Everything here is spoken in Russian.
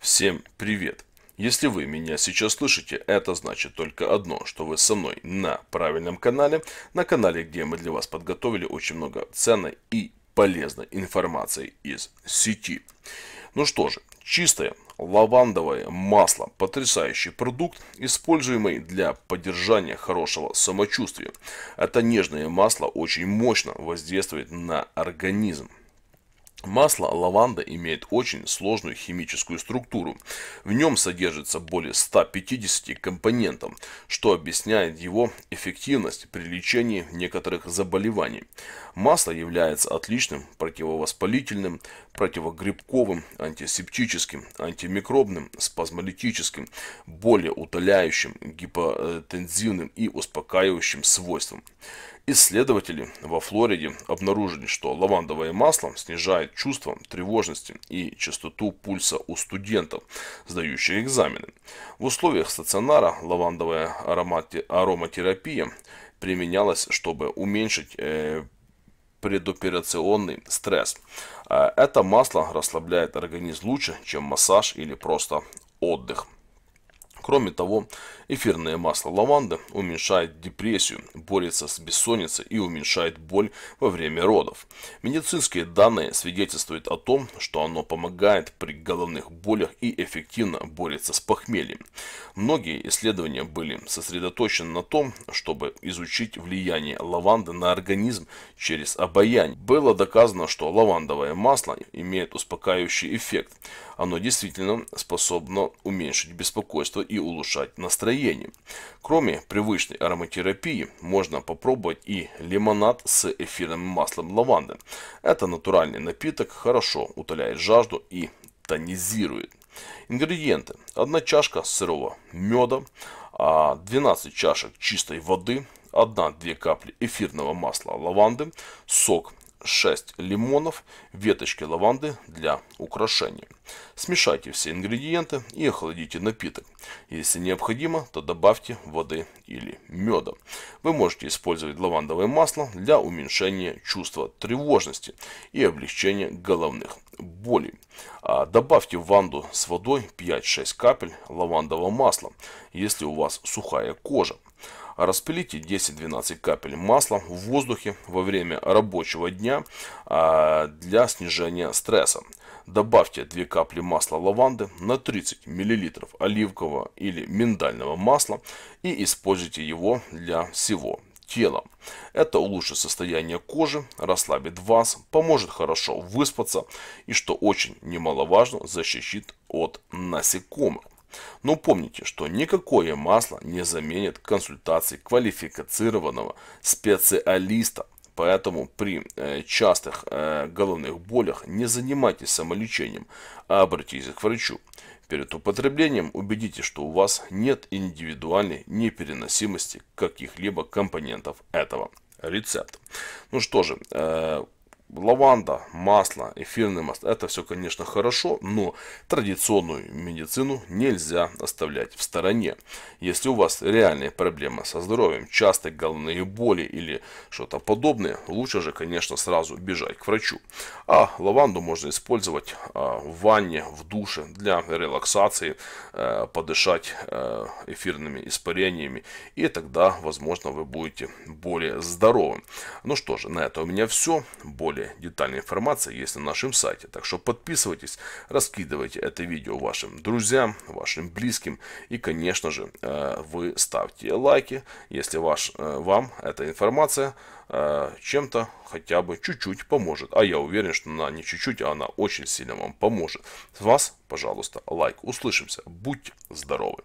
Всем привет! Если вы меня сейчас слышите, это значит только одно, что вы со мной на правильном канале, на канале, где мы для вас подготовили очень много ценной и полезной информации из сети. Ну что же, чистое лавандовое масло – потрясающий продукт, используемый для поддержания хорошего самочувствия. Это нежное масло очень мощно воздействует на организм. Масло лаванда имеет очень сложную химическую структуру. В нем содержится более 150 компонентов, что объясняет его эффективность при лечении некоторых заболеваний. Масло является отличным противовоспалительным, противогрибковым, антисептическим, антимикробным, спазмолитическим, более утоляющим, гипотензивным и успокаивающим свойством. Исследователи во Флориде обнаружили, что лавандовое масло снижает чувство тревожности и частоту пульса у студентов, сдающих экзамены. В условиях стационара лавандовая аромати ароматерапия применялась, чтобы уменьшить э, предоперационный стресс. А это масло расслабляет организм лучше, чем массаж или просто отдых. Кроме того, эфирное масло лаванды уменьшает депрессию, борется с бессонницей и уменьшает боль во время родов. Медицинские данные свидетельствуют о том, что оно помогает при головных болях и эффективно борется с похмельем. Многие исследования были сосредоточены на том, чтобы изучить влияние лаванды на организм через обаяние. Было доказано, что лавандовое масло имеет успокаивающий эффект. Оно действительно способно уменьшить беспокойство и улучшать настроение. Кроме привычной ароматерапии, можно попробовать и лимонад с эфирным маслом лаванды. Это натуральный напиток, хорошо утоляет жажду и тонизирует. Ингредиенты. одна чашка сырого меда, 12 а, чашек чистой воды, 1-2 капли эфирного масла лаванды, сок 6 лимонов, веточки лаванды для украшения. Смешайте все ингредиенты и охладите напиток. Если необходимо, то добавьте воды или меда. Вы можете использовать лавандовое масло для уменьшения чувства тревожности и облегчения головных болей. А добавьте в ванду с водой 5-6 капель лавандового масла, если у вас сухая кожа. Распылите 10-12 капель масла в воздухе во время рабочего дня а, для снижения стресса. Добавьте 2 капли масла лаванды на 30 мл оливкового или миндального масла и используйте его для всего тела. Это улучшит состояние кожи, расслабит вас, поможет хорошо выспаться и, что очень немаловажно, защищит от насекомых. Но помните, что никакое масло не заменит консультации квалифицированного специалиста. Поэтому при э, частых э, головных болях не занимайтесь самолечением, а обратитесь к врачу. Перед употреблением убедитесь, что у вас нет индивидуальной непереносимости каких-либо компонентов этого рецепта. Ну что же, э, лаванда, масло, эфирное масло, это все, конечно, хорошо, но традиционную медицину нельзя оставлять в стороне. Если у вас реальные проблемы со здоровьем, частые головные боли или что-то подобное, лучше же, конечно, сразу бежать к врачу. А лаванду можно использовать а, в ванне, в душе для релаксации, э, подышать э, эфирными испарениями, и тогда, возможно, вы будете более здоровым. Ну что же, на это у меня все. Более более детальная информация есть на нашем сайте, так что подписывайтесь, раскидывайте это видео вашим друзьям, вашим близким и, конечно же, э, вы ставьте лайки, если ваш, э, вам эта информация э, чем-то хотя бы чуть-чуть поможет. А я уверен, что она не чуть-чуть, а она очень сильно вам поможет. С вас, пожалуйста, лайк. Услышимся. Будьте здоровы.